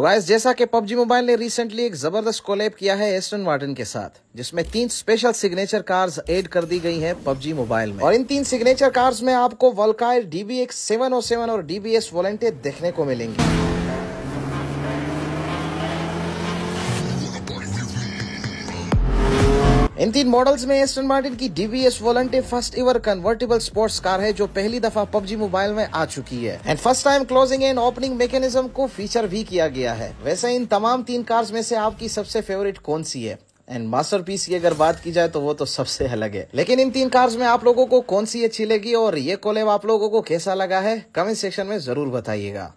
तो गाइस जैसा कि PUBG मोबाइल ने रिसेंटली एक जबरदस्त कोलेब किया है एस्टन मार्टिन के साथ जिसमें तीन स्पेशल सिग्नेचर कार्स ऐड कर दी गई हैं PUBG मोबाइल में और इन तीन सिग्नेचर कार्स में आपको वलकायर डीबी एक्स सेवन और डीबीएस वॉलेंटियर देखने को मिलेंगी इन तीन मॉडल्स में एस्टन मार्टिन की DBS Volante first ever convertible sports car है जो पहली दफा पबजी मोबाइल में आ चुकी है and first time closing and opening mechanism को फीचर भी किया गया है वैसे इन तमाम तीन कार्स में से आपकी सबसे फेवरेट कौन सी है एंड मास्टर पीस की अगर बात की जाए तो वो तो सबसे अलग है लेकिन इन तीन कार्स में आप लोगों को कौन सी अच्छी लगी और ये कोलेब आप लोगों को कैसा लगा है कमेंट सेक्शन में जरूर बताइएगा